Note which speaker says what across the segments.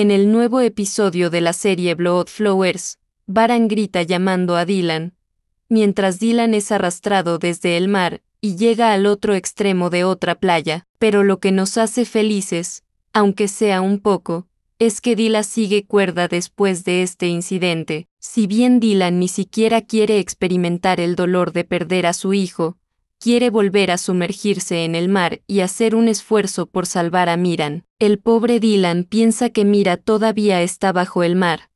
Speaker 1: En el nuevo episodio de la serie Blood Flowers, Baran grita llamando a Dylan, mientras Dylan es arrastrado desde el mar y llega al otro extremo de otra playa, pero lo que nos hace felices, aunque sea un poco, es que Dylan sigue cuerda después de este incidente. Si bien Dylan ni siquiera quiere experimentar el dolor de perder a su hijo, quiere volver a sumergirse en el mar y hacer un esfuerzo por salvar a Miran. El pobre Dylan piensa que Mira todavía está bajo el mar.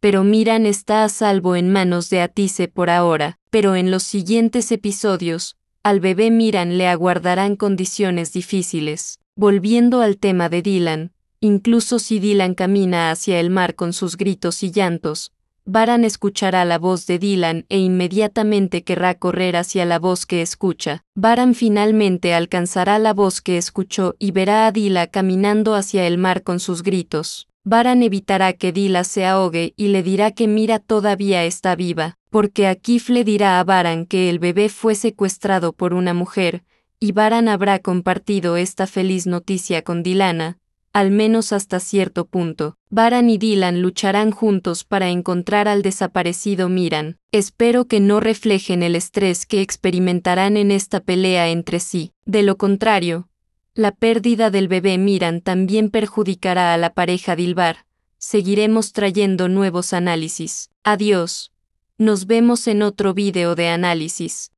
Speaker 1: Pero Miran está a salvo en manos de Atice por ahora, pero en los siguientes episodios, al bebé Miran le aguardarán condiciones difíciles. Volviendo al tema de Dylan, incluso si Dylan camina hacia el mar con sus gritos y llantos, Baran escuchará la voz de Dylan e inmediatamente querrá correr hacia la voz que escucha. Baran finalmente alcanzará la voz que escuchó y verá a Dila caminando hacia el mar con sus gritos. Baran evitará que Dila se ahogue y le dirá que Mira todavía está viva, porque Akif le dirá a Baran que el bebé fue secuestrado por una mujer, y Baran habrá compartido esta feliz noticia con Dilana, al menos hasta cierto punto. Baran y Dylan lucharán juntos para encontrar al desaparecido Miran. Espero que no reflejen el estrés que experimentarán en esta pelea entre sí. De lo contrario, la pérdida del bebé Miran también perjudicará a la pareja Dilbar. Seguiremos trayendo nuevos análisis. Adiós. Nos vemos en otro video de análisis.